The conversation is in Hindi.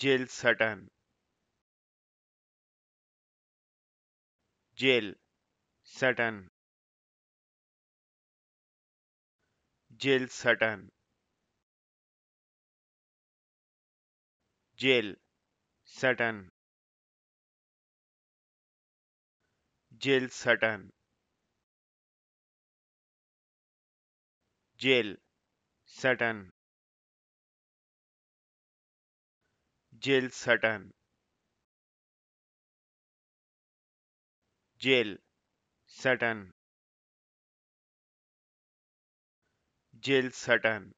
जेल सटन जेल सटन जेल सटन जेल सटन जेल सटन जेल सटन जेल सटन जेल सटन जेल सटन